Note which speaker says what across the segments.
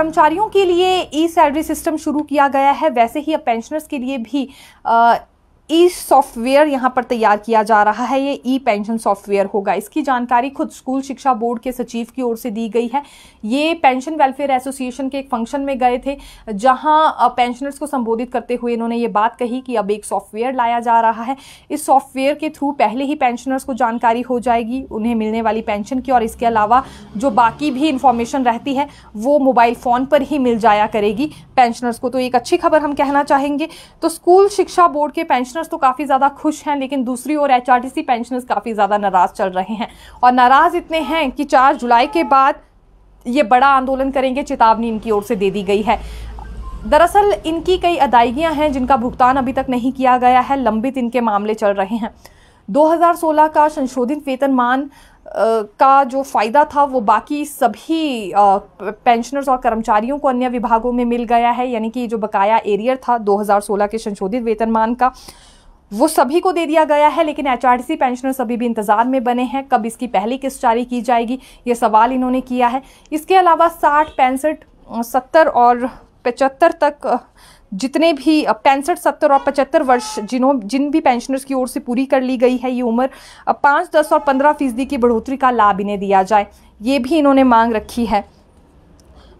Speaker 1: कर्मचारियों के लिए ई सैलरी सिस्टम शुरू किया गया है वैसे ही अब पेंशनर्स के लिए भी ई सॉफ्टवेयर यहाँ पर तैयार किया जा रहा है ये ई पेंशन सॉफ्टवेयर होगा इसकी जानकारी खुद स्कूल शिक्षा बोर्ड के सचिव की ओर से दी गई है ये पेंशन वेलफेयर एसोसिएशन के एक फंक्शन में गए थे जहाँ पेंशनर्स को संबोधित करते हुए इन्होंने ये बात कही कि अब एक सॉफ्टवेयर लाया जा रहा है इस सॉफ्टवेयर के थ्रू पहले ही पेंशनर्स को जानकारी हो जाएगी उन्हें मिलने वाली पेंशन की और इसके अलावा जो बाकी भी इन्फॉर्मेशन रहती है वो मोबाइल फ़ोन पर ही मिल जाया करेगी पेंशनर्स को तो एक अच्छी खबर हम कहना चाहेंगे तो स्कूल शिक्षा बोर्ड के पेंशन पेंशनर्स तो काफ़ी ज़्यादा खुश हैं लेकिन दूसरी ओर एच पेंशनर्स काफ़ी ज़्यादा नाराज़ चल रहे हैं और नाराज़ इतने हैं कि चार जुलाई के बाद ये बड़ा आंदोलन करेंगे चेतावनी इनकी ओर से दे दी गई है दरअसल इनकी कई अदायगियां हैं जिनका भुगतान अभी तक नहीं किया गया है लंबित इनके मामले चल रहे हैं 2016 का संशोधित वेतनमान का जो फ़ायदा था वो बाकी सभी पेंशनर्स और कर्मचारियों को अन्य विभागों में मिल गया है यानी कि जो बकाया एरियर था 2016 के संशोधित वेतनमान का वो सभी को दे दिया गया है लेकिन एचआरटीसी पेंशनर्स अभी भी इंतजार में बने हैं कब इसकी पहली किस्त जारी की जाएगी ये सवाल इन्होंने किया है इसके अलावा साठ पैंसठ सत्तर और पचहत्तर तक जितने भी पैंसठ सत्तर और पचहत्तर वर्ष जिन्हों जिन भी पेंशनर्स की ओर से पूरी कर ली गई है ये उम्र पाँच दस और पंद्रह फीसदी की बढ़ोतरी का लाभ इन्हें दिया जाए ये भी इन्होंने मांग रखी है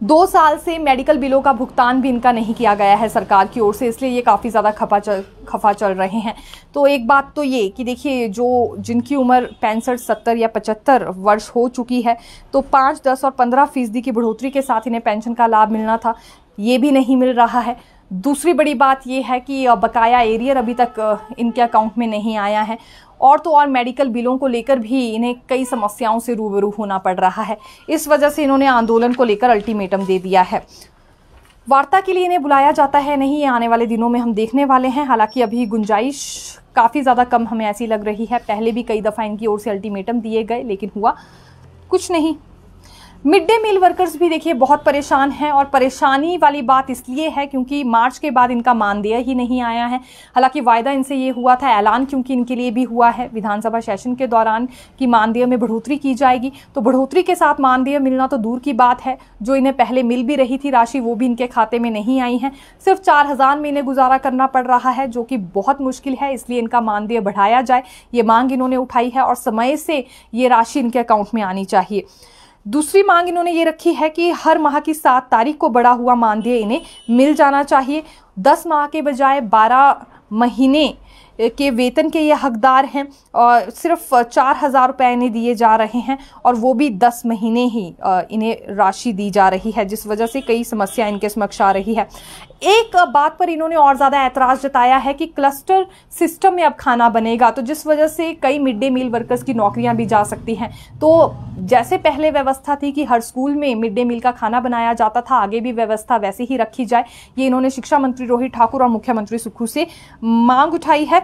Speaker 1: दो साल से मेडिकल बिलों का भुगतान भी इनका नहीं किया गया है सरकार की ओर से इसलिए ये काफ़ी ज़्यादा खफा चल खफा चल रहे हैं तो एक बात तो ये कि देखिए जो जिनकी उम्र पैंसठ सत्तर या पचहत्तर वर्ष हो चुकी है तो पाँच दस और पंद्रह फीसदी की बढ़ोतरी के साथ इन्हें पेंशन का लाभ मिलना था ये भी नहीं मिल रहा है दूसरी बड़ी बात यह है कि बकाया एरियर अभी तक इनके अकाउंट में नहीं आया है और तो और मेडिकल बिलों को लेकर भी इन्हें कई समस्याओं से रूबरू होना पड़ रहा है इस वजह से इन्होंने आंदोलन को लेकर अल्टीमेटम दे दिया है वार्ता के लिए इन्हें बुलाया जाता है नहीं ये आने वाले दिनों में हम देखने वाले हैं हालांकि अभी गुंजाइश काफ़ी ज़्यादा कम हमें ऐसी लग रही है पहले भी कई दफ़ा इनकी ओर से अल्टीमेटम दिए गए लेकिन हुआ कुछ नहीं मिड डे मील वर्कर्स भी देखिए बहुत परेशान हैं और परेशानी वाली बात इसलिए है क्योंकि मार्च के बाद इनका मानदेय ही नहीं आया है हालांकि वायदा इनसे ये हुआ था ऐलान क्योंकि इनके लिए भी हुआ है विधानसभा सेशन के दौरान कि मानदेय में बढ़ोतरी की जाएगी तो बढ़ोतरी के साथ मानदेय मिलना तो दूर की बात है जो इन्हें पहले मिल भी रही थी राशि वो भी इनके खाते में नहीं आई है सिर्फ चार हज़ार में इन्हें गुजारा करना पड़ रहा है जो कि बहुत मुश्किल है इसलिए इनका मानदेय बढ़ाया जाए ये मांग इन्होंने उठाई है और समय से ये राशि इनके अकाउंट में आनी चाहिए दूसरी मांग इन्होंने ये रखी है कि हर माह की सात तारीख को बढ़ा हुआ मानदेय इन्हें मिल जाना चाहिए दस माह के बजाय बारह महीने के वेतन के ये हकदार हैं और सिर्फ चार हज़ार रुपये इन्हें दिए जा रहे हैं और वो भी दस महीने ही इन्हें राशि दी जा रही है जिस वजह से कई समस्या इनके समक्ष आ रही है एक बात पर इन्होंने और ज़्यादा एतराज़ जताया है कि क्लस्टर सिस्टम में अब खाना बनेगा तो जिस वजह से कई मिड डे मील वर्कर्स की नौकरियां भी जा सकती हैं तो जैसे पहले व्यवस्था थी कि हर स्कूल में मिड डे मील का खाना बनाया जाता था आगे भी व्यवस्था वैसे ही रखी जाए ये इन्होंने शिक्षा मंत्री रोहित ठाकुर और मुख्यमंत्री सुक्खू से मांग उठाई है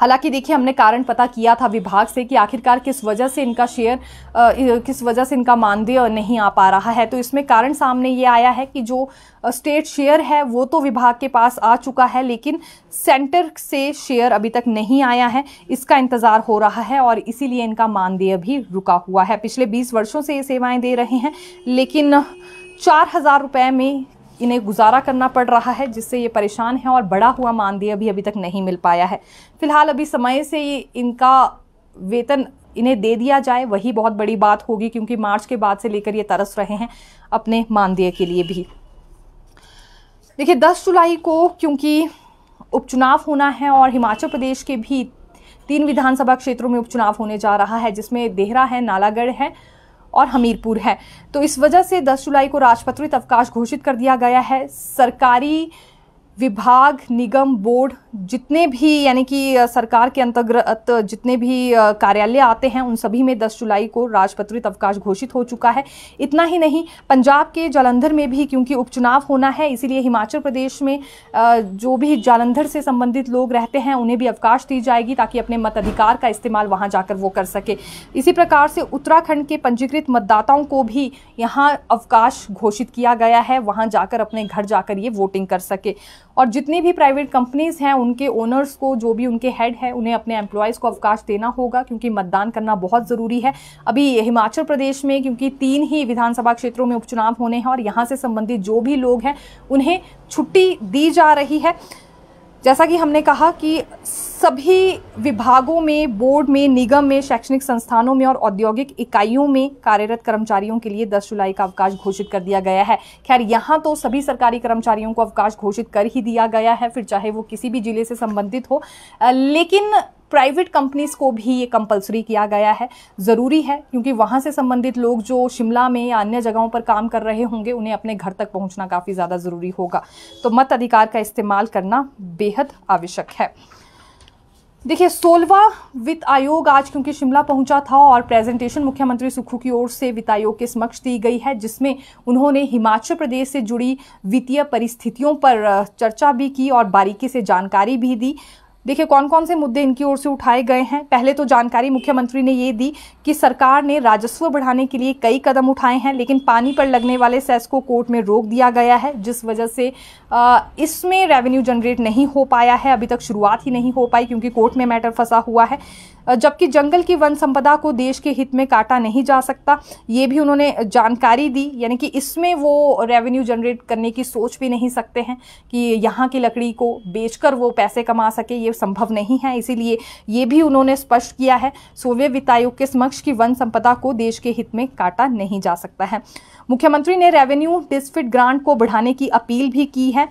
Speaker 1: हालांकि देखिए हमने कारण पता किया था विभाग से कि आखिरकार किस वजह से इनका शेयर किस वजह से इनका मानदेय नहीं आ पा रहा है तो इसमें कारण सामने ये आया है कि जो स्टेट शेयर है वो तो विभाग के पास आ चुका है लेकिन सेंटर से शेयर अभी तक नहीं आया है इसका इंतज़ार हो रहा है और इसीलिए इनका मानदेय भी रुका हुआ है पिछले बीस वर्षों से ये सेवाएँ दे रहे हैं लेकिन चार हज़ार रुपये में इन्हें गुजारा करना पड़ रहा है जिससे ये परेशान है और बड़ा हुआ मानदेय भी अभी तक नहीं मिल पाया है फिलहाल अभी समय से इनका वेतन इन्हें दे दिया जाए वही बहुत बड़ी बात होगी क्योंकि मार्च के बाद से लेकर ये तरस रहे हैं अपने मानदेय के लिए भी देखिए 10 जुलाई को क्योंकि उपचुनाव होना है और हिमाचल प्रदेश के भी तीन विधानसभा क्षेत्रों में उपचुनाव होने जा रहा है जिसमें देहरा है नालागढ़ है और हमीरपुर है तो इस वजह से 10 जुलाई को राजपत्रित अवकाश घोषित कर दिया गया है सरकारी विभाग निगम बोर्ड जितने भी यानी कि सरकार के अंतर्गत जितने भी कार्यालय आते हैं उन सभी में 10 जुलाई को राजपत्रित अवकाश घोषित हो चुका है इतना ही नहीं पंजाब के जालंधर में भी क्योंकि उपचुनाव होना है इसीलिए हिमाचल प्रदेश में जो भी जालंधर से संबंधित लोग रहते हैं उन्हें भी अवकाश दी जाएगी ताकि अपने मताधिकार का इस्तेमाल वहाँ जाकर वो कर सके इसी प्रकार से उत्तराखंड के पंजीकृत मतदाताओं को भी यहाँ अवकाश घोषित किया गया है वहाँ जाकर अपने घर जाकर ये वोटिंग कर सके और जितनी भी प्राइवेट कंपनीज़ हैं उनके ओनर्स को जो भी उनके हेड है उन्हें अपने एम्प्लॉयज़ को अवकाश देना होगा क्योंकि मतदान करना बहुत ज़रूरी है अभी हिमाचल प्रदेश में क्योंकि तीन ही विधानसभा क्षेत्रों में उपचुनाव होने हैं और यहाँ से संबंधित जो भी लोग हैं उन्हें छुट्टी दी जा रही है जैसा कि हमने कहा कि सभी विभागों में बोर्ड में निगम में शैक्षणिक संस्थानों में और औद्योगिक इकाइयों में कार्यरत कर्मचारियों के लिए 10 जुलाई का अवकाश घोषित कर दिया गया है खैर यहाँ तो सभी सरकारी कर्मचारियों को अवकाश घोषित कर ही दिया गया है फिर चाहे वो किसी भी जिले से संबंधित हो लेकिन प्राइवेट कंपनीज़ को भी ये कंपलसरी किया गया है ज़रूरी है क्योंकि वहाँ से संबंधित लोग जो शिमला में या अन्य जगहों पर काम कर रहे होंगे उन्हें अपने घर तक पहुँचना काफ़ी ज़्यादा ज़रूरी होगा तो मत अधिकार का इस्तेमाल करना बेहद आवश्यक है देखिए सोलवा वित्त आयोग आज क्योंकि शिमला पहुंचा था और प्रेजेंटेशन मुख्यमंत्री सुखू की ओर से वित्त आयोग के समक्ष दी गई है जिसमें उन्होंने हिमाचल प्रदेश से जुड़ी वित्तीय परिस्थितियों पर चर्चा भी की और बारीकी से जानकारी भी दी देखिए कौन कौन से मुद्दे इनकी ओर से उठाए गए हैं पहले तो जानकारी मुख्यमंत्री ने ये दी कि सरकार ने राजस्व बढ़ाने के लिए कई कदम उठाए हैं लेकिन पानी पर लगने वाले सेस को कोर्ट में रोक दिया गया है जिस वजह से इसमें रेवेन्यू जनरेट नहीं हो पाया है अभी तक शुरुआत ही नहीं हो पाई क्योंकि कोर्ट में मैटर फंसा हुआ है जबकि जंगल की वन संपदा को देश के हित में काटा नहीं जा सकता ये भी उन्होंने जानकारी दी यानी कि इसमें वो रेवेन्यू जनरेट करने की सोच भी नहीं सकते हैं कि यहाँ की लकड़ी को बेचकर वो पैसे कमा सके ये संभव नहीं है इसीलिए ये भी उन्होंने स्पष्ट किया है सोवियत वित्त आयोग के समक्ष की वन संपदा को देश के हित में काटा नहीं जा सकता है मुख्यमंत्री ने रेवेन्यू डिस्फिट ग्रांट को बढ़ाने की अपील भी की है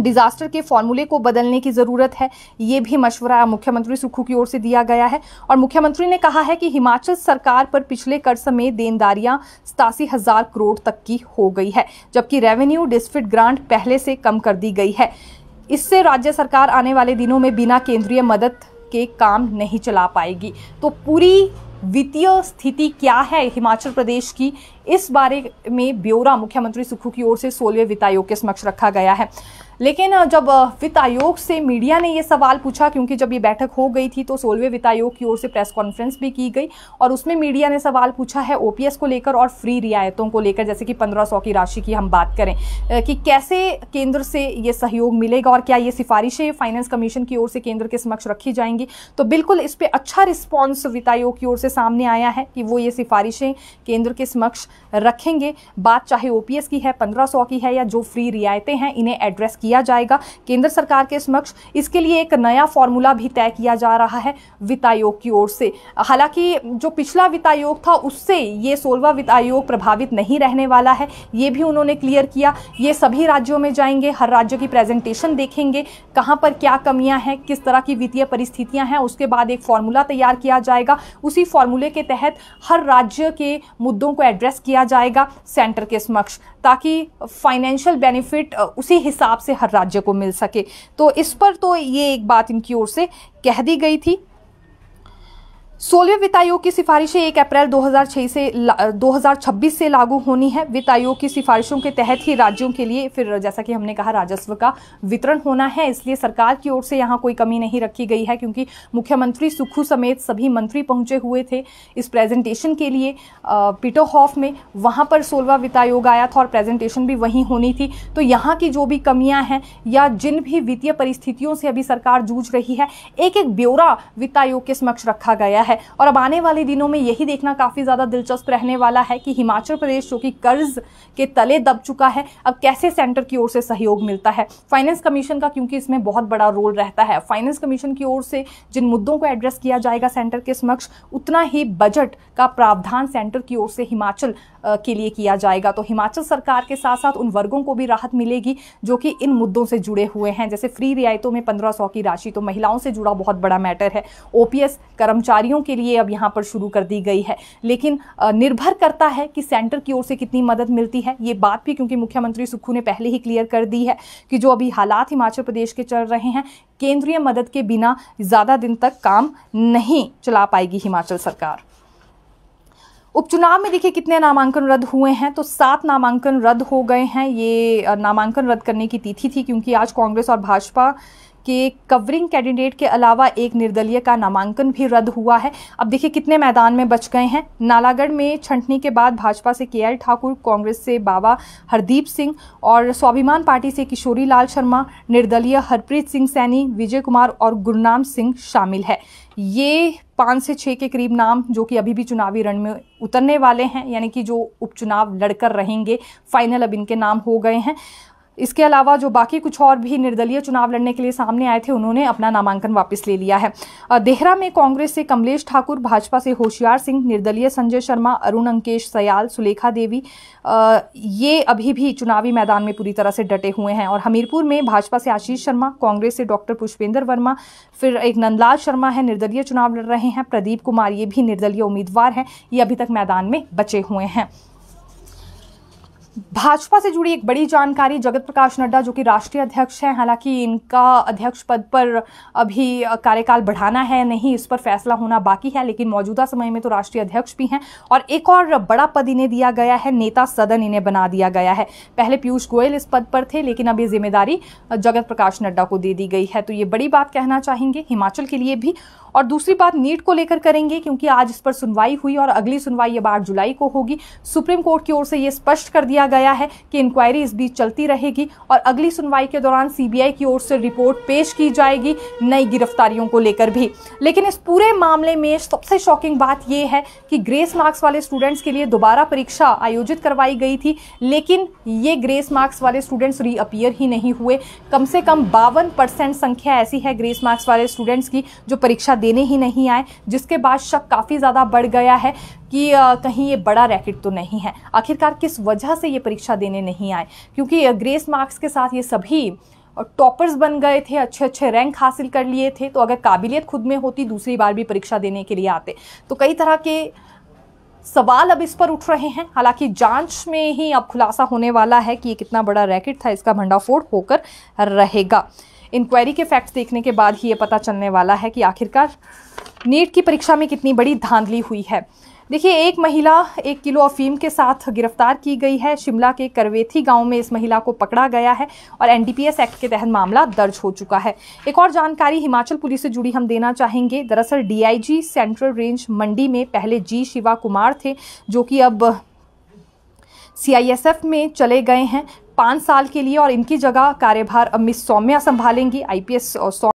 Speaker 1: डिजास्टर के फॉर्मूले को बदलने की ज़रूरत है ये भी मशवरा मुख्यमंत्री सुखू की ओर से दिया गया है और मुख्यमंत्री ने कहा है कि हिमाचल सरकार पर पिछले कर समय देनदारियां सतासी हज़ार करोड़ तक की हो गई है जबकि रेवेन्यू डिस्फिट ग्रांट पहले से कम कर दी गई है इससे राज्य सरकार आने वाले दिनों में बिना केंद्रीय मदद के काम नहीं चला पाएगी तो पूरी वित्तीय स्थिति क्या है हिमाचल प्रदेश की इस बारे में ब्यौरा मुख्यमंत्री सुखू की ओर से सोलवे वित्त आयोग के समक्ष रखा गया है लेकिन जब वित्त आयोग से मीडिया ने ये सवाल पूछा क्योंकि जब ये बैठक हो गई थी तो सोलवे वित्त आयोग की ओर से प्रेस कॉन्फ्रेंस भी की गई और उसमें मीडिया ने सवाल पूछा है ओपीएस को लेकर और फ्री रियायतों को लेकर जैसे कि 1500 की राशि की हम बात करें कि कैसे केंद्र से ये सहयोग मिलेगा और क्या ये सिफारिशें फाइनेंस कमीशन की ओर से केंद्र के समक्ष रखी जाएंगी तो बिल्कुल इस पर अच्छा रिस्पॉन्स वित्त आयोग की ओर से सामने आया है कि वो ये सिफारिशें केंद्र के समक्ष रखेंगे बात चाहे ओपीएस की है पंद्रह की है या जो फ्री रियायतें हैं इन्हें एड्रेस किया किया जाएगा केंद्र सरकार के समक्ष इसके लिए एक नया फॉर्मूला भी तय किया जा रहा है वित्त आयोग की ओर से हालांकि जो पिछला वित्त आयोग था उससे ये सोलवा वित्त आयोग प्रभावित नहीं रहने वाला है ये भी उन्होंने क्लियर किया ये सभी राज्यों में जाएंगे हर राज्य की प्रेजेंटेशन देखेंगे कहाँ पर क्या कमियाँ हैं किस तरह की वित्तीय परिस्थितियाँ हैं उसके बाद एक फॉर्मूला तैयार किया जाएगा उसी फॉर्मूले के तहत हर राज्य के मुद्दों को एड्रेस किया जाएगा सेंटर के समक्ष ताकि फाइनेंशियल बेनिफिट उसी हिसाब से से हर राज्य को मिल सके तो इस पर तो ये एक बात इनकी ओर से कह दी गई थी सोलवे वित्त आयोग की सिफारिशें एक अप्रैल 2006 से 2026 से लागू होनी है वित्त आयोग की सिफारिशों के तहत ही राज्यों के लिए फिर जैसा कि हमने कहा राजस्व का वितरण होना है इसलिए सरकार की ओर से यहाँ कोई कमी नहीं रखी गई है क्योंकि मुख्यमंत्री सुखू समेत सभी मंत्री पहुंचे हुए थे इस प्रेजेंटेशन के लिए पीटो में वहाँ पर सोलवा वित्त आयोग आया था और प्रेजेंटेशन भी वहीं होनी थी तो यहाँ की जो भी कमियाँ हैं या जिन भी वित्तीय परिस्थितियों से अभी सरकार जूझ रही है एक एक ब्यौरा वित्त आयोग के समक्ष रखा गया है है और अब आने वाले दिनों में यही देखना काफ़ी ज़्यादा दिलचस्प रहने वाला है कि हिमाचल प्रदेश जो कि कर्ज के तले दब चुका है अब कैसे सेंटर की ओर से सहयोग मिलता है फाइनेंस कमीशन का क्योंकि इसमें बहुत बड़ा रोल रहता है फाइनेंस कमीशन की ओर से जिन मुद्दों को एड्रेस किया जाएगा सेंटर के समक्ष उतना ही बजट का प्रावधान सेंटर की ओर से हिमाचल के लिए किया जाएगा तो हिमाचल सरकार के साथ साथ उन वर्गों को भी राहत मिलेगी जो कि इन मुद्दों से जुड़े हुए हैं जैसे फ्री रियायतों में पंद्रह सौ की राशि तो महिलाओं से जुड़ा बहुत बड़ा मैटर है ओपीएस कर्मचारियों के लिए अब यहाँ पर शुरू कर दी गई है लेकिन निर्भर करता है कि सेंटर की ओर से कितनी मदद मिलती है ये बात भी क्योंकि मुख्यमंत्री सुक्खू ने पहले ही क्लियर कर दी है कि जो अभी हालात हिमाचल प्रदेश के चल रहे हैं केंद्रीय मदद के बिना ज़्यादा दिन तक काम नहीं चला पाएगी हिमाचल सरकार उपचुनाव में देखिए कितने नामांकन रद्द हुए हैं तो सात नामांकन रद्द हो गए हैं ये नामांकन रद्द करने की तिथि थी क्योंकि आज कांग्रेस और भाजपा कि कवरिंग कैंडिडेट के अलावा एक निर्दलीय का नामांकन भी रद्द हुआ है अब देखिए कितने मैदान में बच गए हैं नालागढ़ में छंटनी के बाद भाजपा से के ठाकुर कांग्रेस से बाबा हरदीप सिंह और स्वाभिमान पार्टी से किशोरी लाल शर्मा निर्दलीय हरप्रीत सिंह सैनी विजय कुमार और गुरनाम सिंह शामिल है ये पाँच से छः के करीब नाम जो कि अभी भी चुनावी रण में उतरने वाले हैं यानी कि जो उपचुनाव लड़कर रहेंगे फाइनल अब इनके नाम हो गए हैं इसके अलावा जो बाकी कुछ और भी निर्दलीय चुनाव लड़ने के लिए सामने आए थे उन्होंने अपना नामांकन वापस ले लिया है देहरा में कांग्रेस से कमलेश ठाकुर भाजपा से होशियार सिंह निर्दलीय संजय शर्मा अरुण अंकेश सयाल सुलेखा देवी ये अभी भी चुनावी मैदान में पूरी तरह से डटे हुए हैं और हमीरपुर में भाजपा से आशीष शर्मा कांग्रेस से डॉक्टर पुष्पेंद्र वर्मा फिर एक नंदलाल शर्मा है निर्दलीय चुनाव लड़ रहे हैं प्रदीप कुमार ये भी निर्दलीय उम्मीदवार हैं ये अभी तक मैदान में बचे हुए हैं भाजपा से जुड़ी एक बड़ी जानकारी जगत प्रकाश नड्डा जो कि राष्ट्रीय अध्यक्ष हैं हालांकि इनका अध्यक्ष पद पर अभी कार्यकाल बढ़ाना है नहीं इस पर फैसला होना बाकी है लेकिन मौजूदा समय में तो राष्ट्रीय अध्यक्ष भी हैं और एक और बड़ा पद इन्हें दिया गया है नेता सदन इन्हें बना दिया गया है पहले पीयूष गोयल इस पद पर थे लेकिन अब ये जिम्मेदारी जगत प्रकाश नड्डा को दे दी गई है तो ये बड़ी बात कहना चाहेंगे हिमाचल के लिए भी और दूसरी बात नीट को लेकर करेंगे क्योंकि आज इस पर सुनवाई हुई और अगली सुनवाई अब आठ जुलाई को होगी सुप्रीम कोर्ट की ओर से ये स्पष्ट कर दिया गया है कि इंक्वायरी इस बीच चलती रहेगी और अगली सुनवाई के दौरान सीबीआई की ओर से रिपोर्ट पेश की जाएगी नई गिरफ्तारियों को लेकर भी लेकिन इस पूरे मामले में सबसे शॉकिंग बात यह है कि ग्रेस मार्क्स वाले स्टूडेंट्स के लिए दोबारा परीक्षा आयोजित करवाई गई थी लेकिन ये ग्रेस मार्क्स वाले स्टूडेंट्स रीअपियर ही नहीं हुए कम से कम बावन संख्या ऐसी है ग्रेस मार्क्स वाले स्टूडेंट्स की जो परीक्षा देने ही नहीं आए जिसके बाद शक काफ़ी ज़्यादा बढ़ गया है कि कहीं ये बड़ा रैकेट तो नहीं है आखिरकार किस वजह से ये परीक्षा देने नहीं आए क्योंकि ग्रेस मार्क्स के साथ ये सभी और टॉपर्स बन गए थे अच्छे अच्छे रैंक हासिल कर लिए थे तो अगर काबिलियत खुद में होती दूसरी बार भी परीक्षा देने के लिए आते तो कई तरह के सवाल अब इस पर उठ रहे हैं हालांकि जांच में ही अब खुलासा होने वाला है कि ये कितना बड़ा रैकेट था इसका भंडाफोड़ होकर रहेगा इंक्वायरी के फैक्ट्स देखने के बाद ही ये पता चलने वाला है कि आखिरकार नीट की परीक्षा में कितनी बड़ी धांधली हुई है देखिए एक महिला एक किलो अफीम के साथ गिरफ्तार की गई है शिमला के करवेथी गांव में इस महिला को पकड़ा गया है और एनडीपीएस एक्ट के तहत मामला दर्ज हो चुका है एक और जानकारी हिमाचल पुलिस से जुड़ी हम देना चाहेंगे दरअसल डीआईजी सेंट्रल रेंज मंडी में पहले जी शिवा कुमार थे जो कि अब सीआईएसएफ में चले गए हैं पाँच साल के लिए और इनकी जगह कार्यभार अमित मिस सौम्या संभालेंगी आईपीएस